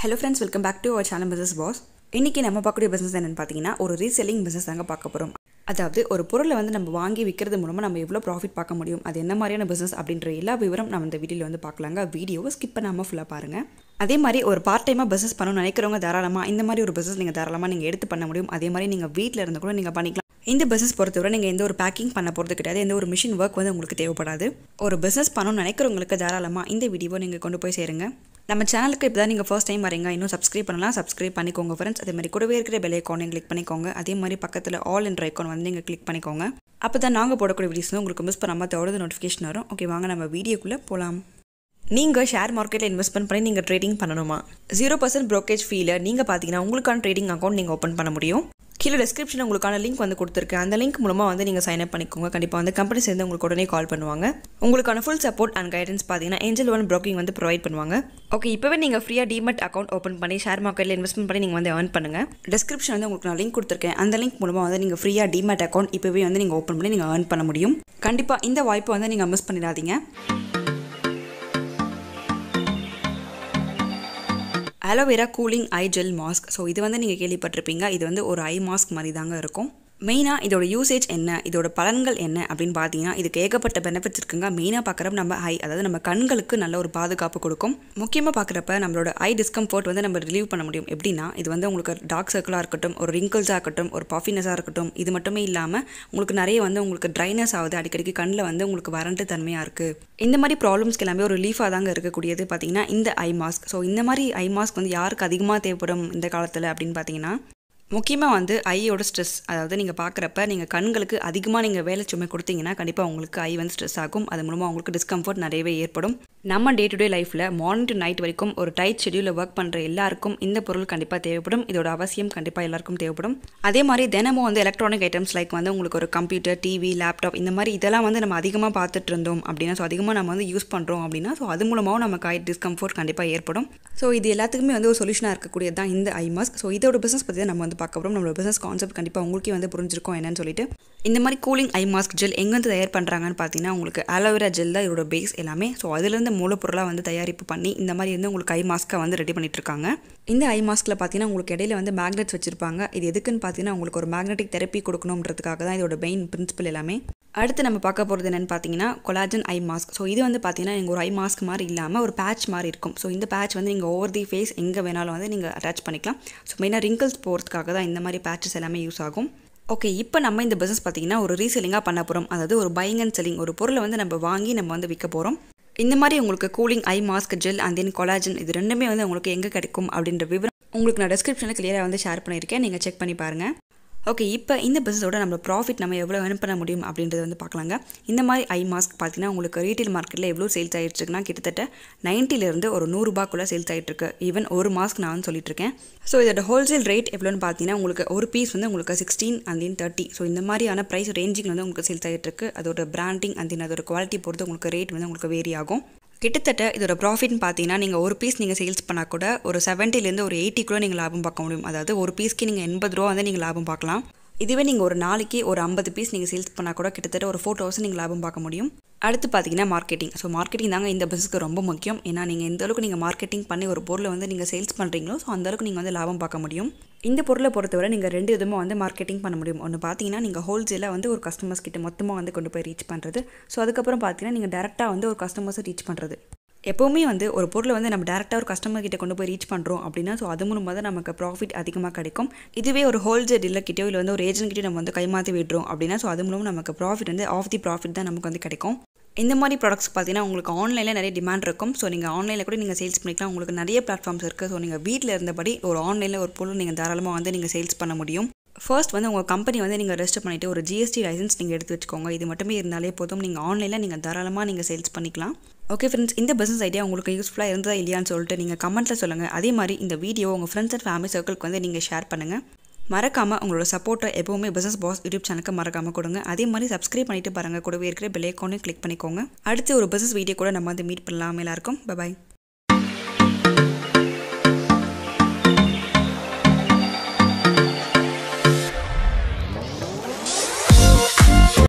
hello friends welcome back to our channel business boss இன்றைக்கி நம்ம பார்க்கக்கூடிய பிஸ்னஸ் என்னென்னு பார்த்தீங்கன்னா ஒரு ரீசெல்லிங் பிஸ்னஸ் தாங்க பார்க்க போகிறோம் அதாவது ஒரு பொருளை வந்து நம்ம வாங்கி விற்கிறது மூலமாக நம்ம எவ்வளோ ப்ராஃபிட் பார்க்க முடியும் அது என்ன மாதிரியான பிஸ்னஸ் அப்படின்ற எல்லா விவரம் நம்ம இந்த வீடியோவில் வந்து பார்க்கலாங்க வீடியோவை ஸ்கிப் பண்ணாமல் ஃபுல்லாக பாருங்கள் அதே மாதிரி ஒரு பார்ட் டைமாக பிஸ்னஸ் பண்ணணும்னு நினைக்கிறவங்க தாராளமாக இந்த மாதிரி ஒரு பிஸ்னஸ் நீங்கள் தாராளமாக நீங்கள் எடுத்து பண்ண முடியும் அதே மாதிரி நீங்கள் வீட்டில் இருந்து கூட நீங்கள் பண்ணிக்கலாம் இந்த பிஸ்னஸ் பொறுத்தவரை நீங்கள் எந்த ஒரு பேக்கிங் பண்ண போகிறது கிடையாது எந்த ஒரு மிஷின் ஒர்க் வந்து உங்களுக்கு தேவைப்படாது ஒரு பிஸ்னஸ் பண்ணணும்னு நினைக்கிறவங்களுக்கு தாராளமாக இந்த வீடியோவை நீங்கள் கொண்டு போய் சேருங்க நம்ம சேனலுக்கு இப்போ தான் நீங்கள் ஃபஸ்ட் டைம் வரீங்க இன்னும் சப்ஸ்கிரைப் பண்ணலாம் சப்ஸ்கிரைப் பண்ணிக்கோங்க ஃப்ரெண்ட்ஸ் அதே மாதிரி கூடவே இருக்கிற பெல் ஐக்கானையும் கிளிக் பண்ணிக்கோங்க அதே மாதிரி பக்கத்தில் ஆல் என்ற ஐக்கான் வந்து நீங்கள் கிளிக் பண்ணிக்கோங்க அப்போ தான் நாங்கள் போடக்கூடிய வீடியோஸ்லாம் உங்களுக்கு மிஸ் பண்ணாமல் தோடு நோட்டிஃபிகேஷன் வரும் ஓகே வாங்க நம்ம வீடியோக்குள்ளே போகலாம் நீங்கள் ஷேர் மார்க்கெட்டில் இன்வெஸ்ட்மெண்ட் பண்ணி நீங்கள் ட்ரேடிங் பண்ணணுமா ஜீரோ பர்சன்ட் ப்ரோக்கேஜ் ஃபீல நீங்கள் பார்த்தீங்கன்னா உங்களுக்கான ட்ரேடிங் அக்கௌண்ட் நீங்கள் ஓப்பன் பண்ண முடியும் கீழே டிஸ்கிரிப்ஷனில் உங்களுக்கான லிங்க் வந்து கொடுத்துருக்கேன் அந்த லிங்க் மூலமாக வந்து நீங்கள் சைன் அப் பண்ணிக்கோங்க கண்டிப்பாக வந்து கம்பெனி சேர்ந்து உங்களுக்கு உடனே கால் பண்ணுவாங்க உங்களுக்கான ஃபுல் சப்போர்ட் அண்ட் கைடன்ஸ் பார்த்தீங்கன்னா ஏஞ்சல் ஒன் ப்ரோக்கிங் வந்து ப்ரொவைட் பண்ணுவாங்க ஓகே இப்போவே நீங்கள் ஃப்ரீயாக டிமெட் அக்கௌண்ட் ஓப்பன் பண்ணி ஷேர் மார்க்கெட்டில் இன்வெஸ்ட்மெண்ட் பண்ணி நீங்கள் வந்து ஏர்ன் பண்ணுங்கள் டிஸ்கிரிப்ஷன் வந்து உங்களுக்கு நான் லிங்க் கொடுத்துருக்கேன் அந்த லிங்க் மூலமாக வந்து நீங்கள் ஃப்ரீயாக டிமெட் அக்கௌண்ட் இப்போவே வந்து நீங்கள் ஓப்பன் பண்ணி நீங்கள் ஏர்ன் பண்ண முடியும் கண்டிப்பாக இந்த வாய்ப்பை வந்து நீங்கள் மிஸ் பண்ணிடாதீங்க aloe vera cooling eye gel mask so இது வந்து நீங்கள் கேள்விப்பட்டிருப்பீங்க இது வந்து ஒரு ஐ மாஸ்க் மாதிரி தாங்க இருக்கும் மெயினாக இதோட யூசேஜ் என்ன இதோட பலன்கள் என்ன அப்படின்னு பார்த்தீங்கன்னா இதுக்கு ஏகப்பட்ட பெனிஃபிட்ஸ் இருக்குங்க மெயினாக பார்க்குறப்ப நம்ம ஐ அதாவது நம்ம கண்களுக்கு நல்ல ஒரு பாதுகாப்பு கொடுக்கும் முக்கியமாக பார்க்குறப்ப நம்மளோட ஐ டிஸ்கம்ஃபர்ட் வந்து நம்ம ரிலீவ் பண்ண முடியும் எப்படின்னா இது வந்து உங்களுக்கு டார்க் சர்க்கிளாக இருக்கட்டும் ஒரு ரிங்கிள்ஸாக இருக்கட்டும் ஒரு பஃபினஸாக இருக்கட்டும் இது மட்டுமே இல்லாமல் உங்களுக்கு நிறைய வந்து உங்களுக்கு ட்ரைனஸ் ஆகுது அடிக்கடிக்கு கண்ணில் வந்து உங்களுக்கு வறண்டு தன்மையாக இருக்குது இந்த மாதிரி ப்ராப்ளம்ஸ்க்கு எல்லாமே ஒரு ரிலீஃபாக தாங்க இருக்கக்கூடியது பார்த்தீங்கன்னா இந்த ஐ மாஸ்க் ஸோ இந்த மாதிரி ஐ மாஸ்க் வந்து யாருக்கு அதிகமாக தேவைப்படும் இந்த காலத்தில் அப்படின்னு பார்த்தீங்கன்னா முக்கியமாக வந்து ஐயோட ஸ்ட்ரெஸ் அதாவது நீங்கள் பார்க்குறப்ப நீங்கள் கண்களுக்கு அதிகமாக நீங்கள் வேலை சுமை கொடுத்தீங்கன்னா கண்டிப்பாக உங்களுக்கு ஐ வந்து ஸ்ட்ரெஸ் ஆகும் அது மூலமாக உங்களுக்கு டிஸ்கம்ஃபர்ட் நிறையவே ஏற்படும் நம்ம டே டு டே லைஃப்பில் மார்னிங் டு நைட் வரைக்கும் ஒரு டைட் ஷெடியூலில் ஒர்க் பண்ணுற எல்லாருக்கும் இந்த பொருள் கண்டிப்பாக தேவைப்படும் இதோட அவசியம் கண்டிப்பாக எல்லாருக்கும் தேவைப்படும் அதே மாதிரி தினமும் வந்து எலக்ட்ரானிக் ஐட்டம்ஸ் லைக் வந்து உங்களுக்கு ஒரு கம்ப்யூட்டர் டிவி லேப்டாப் இந்த மாதிரி இதெல்லாம் வந்து நம்ம அதிகமாக பார்த்துட்டு இருந்தோம் அப்படின்னா ஸோ அதிகமாக நம்ம வந்து யூஸ் பண்ணுறோம் அப்படின்னா ஸோ அது மூலமாகவும் நமக்கு ஐ டிஸ்கம்ஃபர்ட் கண்டிப்பாக ஏற்படும் ஸோ இது எல்லாத்துக்குமே வந்து ஒரு சொல்யூஷனாக இருக்கக்கூடியது தான் இந்த ஐ மாஸ்க் ஸோ இதோட பிஸ்னஸ் பற்றி நம்ம வந்து வந்து பார்க்க போகிறோம் நம்மளோட பிஸ்னஸ் கான்செப்ட் கண்டிப்பாக உங்களுக்கே வந்து புரிஞ்சிருக்கும் என்னன்னு சொல்லிட்டு இந்த மாதிரி கூலிங் ஐ மாஸ்க் ஜெல் எங்கே வந்து தயார் பண்ணுறாங்கன்னு பார்த்தீங்கன்னா உங்களுக்கு அலோவேரா ஜெல் தான் இதோட பேஸ் எல்லாமே ஸோ அதுலேருந்து மூலப்பொருளாக வந்து தயாரிப்பு பண்ணி இந்த மாதிரி வந்து உங்களுக்கு ஐ மாஸ்க்கை வந்து ரெடி பண்ணிட்டுருக்காங்க இந்த ஐ மாஸ்கில் பார்த்தீங்கன்னா உங்களுக்கு இடையில வந்து மேக்னெட்ஸ் வச்சுருப்பாங்க இது எதுக்குன்னு பார்த்தீங்கன்னா உங்களுக்கு ஒரு மேக்னெட்டிக் தெரப்பி கொடுக்கணுன்றதுக்காக தான் இதோட மெயின் பிரின்சிபல் எல்லாமே அடுத்து நம்ம பார்க்க போகிறது என்னென்னு பார்த்தீங்கன்னா கொலாஜன் ஐ மாஸ்க் ஸோ இது வந்து பார்த்தீங்கன்னா எங்கள் ஒரு ஐ மாஸ்க் மாதிரி இல்லாமல் ஒரு பேட்ச் மாதிரி இருக்கும் ஸோ இந்த பேட்ச் வந்து நீங்கள் ஓவர் தி ஃபேஸ் எங்கே வேணாலும் வந்து நீங்கள் அட்டாச் பண்ணிக்கலாம் ஸோ மெயினாக ரிங்கிள்ஸ் போகிறதுக்காக தான் இந்த மாதிரி பேச்சஸ் எல்லாமே யூஸ் ஆகும் ஓகே இப்போ நம்ம இந்த பிஸ்னஸ் பார்த்திங்கன்னா ஒரு ரீசெல்லிங்காக பண்ண போகிறோம் அதாவது ஒரு பைங் அண்ட் செல்லிங் ஒரு பொருளை வந்து நம்ம வாங்கி நம்ம வந்து விற்க போகிறோம் இந்த மாதிரி உங்களுக்கு cooling eye mask gel and then collagen இது ரெண்டுமே வந்து உங்களுக்கு எங்கே கிடைக்கும் அப்படின்ற விவரம் உங்களுக்கு நான் டிஸ்கிரிப்ஷனில் கிளியராக வந்து ஷேர் பண்ணியிருக்கேன் நீங்கள் செக் பண்ணி பாருங்கள் ஓகே இப்போ இந்த பிஸ்னஸோட நம்ம ப்ராஃபிட் நம்ம எவ்வளோ ஏர்ன் பண்ண முடியும் அப்படின்றத வந்து பார்க்கலாங்க இந்த மாதிரி ஐ மாஸ்க் பார்த்தீங்கன்னா உங்களுக்கு ரீட்டைல் மார்க்கெட்டில் எவ்வளோ சேல்ஸ் ஆகிடுச்சுன்னா கிட்டத்தட்ட நைன்ட்டிலேருந்து ஒரு நூறுரூபாக்குள்ளே சேல்ஸ் ஆகிட்டுருக்கு ஈவன் ஒரு மாஸ்க் நான் சொல்லிட்டுருக்கேன் ஸோ இதோட ஹோல்சேல் ரேட் எவ்வளோன்னு பார்த்தீங்கன்னா உங்களுக்கு ஒரு பீஸ் வந்து உங்களுக்கு sixteen and then thirty so இந்த மாதிரியான ப்ரைஸ் ரேஞ்சிங் வந்து உங்களுக்கு சேல்ஸ் ஆகிட்டுருக்கு அதோட பிராண்டிங் அண்ட் தென் அதோட குவாலிட்டி பொறுத்து உங்களுக்கு ரேட் வந்து உங்களுக்கு வேரி ஆகும் கிட்டத்தட்ட இதோட ப்ராஃபிட்னு பார்த்தீங்கன்னா நீங்கள் ஒரு பீஸ் நீங்கள் சேல்ஸ் பண்ணால் கூட ஒரு செவன்ட்டிலேருந்து ஒரு எயிட்டி கூட நீங்கள் லாபம் பார்க்க முடியும் அதாவது ஒரு பீஸ்க்கு நீங்கள் எண்பது ரூபா வந்து நீங்கள் லாபம் பார்க்கலாம் இதுவே நீங்கள் ஒரு நாளைக்கு ஒரு ஐம்பது பீஸ் நீங்கள் சேல்ஸ் பண்ணால் கூட கிட்டத்தட்ட ஒரு ஃபோர் தௌசண்ட் நீங்கள் லாபம் பார்க்க முடியும் அடுத்து பார்த்தீங்கன்னா மார்க்கெட்டிங் ஸோ மார்க்கெட்டிங் தாங்க இந்த பிஸ்க்கு ரொம்ப முக்கியம் ஏன்னா நீங்கள் எந்த அளவுக்கு நீங்கள் மார்க்கெட்டிங் பண்ணி ஒரு பொருளை வந்து நீங்கள் சேல்ஸ் பண்ணுறீங்களோ ஸோ அந்தளவுக்கு நீங்கள் வந்து லாபம் பார்க்க முடியும் இந்த பொருளை பொறுத்தவரை நீங்கள் ரெண்டு விதமாக வந்து மார்க்கெட்டிங் பண்ண முடியும் ஒன்று பார்த்தீங்கன்னா நீங்கள் ஹோல்சேலாக வந்து ஒரு கஸ்டமர்ஸ் கிட்ட மொத்தமாக வந்து கொண்டு போய் ரீச் பண்ணுறது ஸோ அதுக்கப்புறம் பார்த்தீங்கன்னா நீங்கள் டேரெக்டாக வந்து ஒரு கஸ்டமர்ஸை ரீச் பண்ணுறது எப்போவுமே வந்து ஒரு பொருளை வந்து நம்ம டேரெக்டாக ஒரு கஸ்டமர் கிட்ட கொண்டு போய் ரீச் பண்ணுறோம் அப்படின்னா ஸோ அது மூலமாக தான் நமக்கு ப்ராஃபிட் அதிகமாக கிடைக்கும் இதுவே ஒரு ஹோல்சேல் டீலர்கிட்டயோ இல்லை வந்து ஒரு ஏஜென்ட் கிட்டே நம்ம வந்து கைமாற்றி விடுறோம் அப்படின்னா ஸோ அது மூலமாக நமக்கு ப்ராஃபிட் வந்து ஆஃப் தி ப்ராஃபிட் தான் நமக்கு வந்து கிடைக்கும் இந்த மாதிரி ப்ராடக்ட்ஸ் பார்த்தீங்கன்னா உங்களுக்கு ஆன்லைனில் நிறைய டிமாண்ட் இருக்கும் ஸோ நீங்கள் ஆன்லைனில் கூட நீங்கள் சேல்ஸ் பண்ணிக்கலாம் உங்களுக்கு நிறைய பிளாட்ஃபார்ம்ஸ் இருக்குது ஸோ நீங்கள் வீட்டில் இருந்தபடி ஒரு ஆன்லைனில் ஒரு பொருள் நீங்கள் தாராளமாக வந்து நீங்கள் சேல்ஸ் பண்ண முடியும் ஃபர்ஸ்ட் வந்து உங்கள் கம்பெனி வந்து நீங்கள் ரெஜிஸ்டர் பண்ணிவிட்டு ஒரு ஜிஎஸ்டி லைசன்ஸ் நீங்கள் எடுத்து வச்சுக்கோங்க இது மட்டுமே இருந்தாலே போதும் நீங்கள் ஆன்லைனில் நீங்கள் தாராளமாக நீங்கள் சேல்ஸ் பண்ணிக்கலாம் ஓகே ஃப்ரெண்ட்ஸ் இந்த பிஸ்னஸ் ஐடியா உங்களுக்கு யூஸ்ஃபுல்லாக இருந்ததா இல்லையான்னு சொல்லிட்டு நீங்கள் கமெண்ட்டில் சொல்லுங்கள் அதே மாதிரி இந்த வீடியோ உங்கள் ஃப்ரெண்ட்ஸ் அண்ட் ஃபேமிலி சர்க்கிள்க்கு வந்து நீங்கள் ஷேர் பண்ணுங்கள் மறக்காமல் உங்களோட சப்போர்ட்டை எப்போவுமே பிஸ்னஸ் பாஸ் யூடியூப் சேனலுக்கு மறக்காமல் கொடுங்க அதே மாதிரி சப்ஸ்கிரைப் பண்ணிட்டு பாருங்கள் கூடவே இருக்கிற பெல் ஐக்கானையும் கிளிக் பண்ணிக்கோங்க அடுத்து ஒரு பிஸ்னஸ் வீடியோ கூட நம்ம வந்து மீட் பண்ணலாமே எல்லாருக்கும் பாய்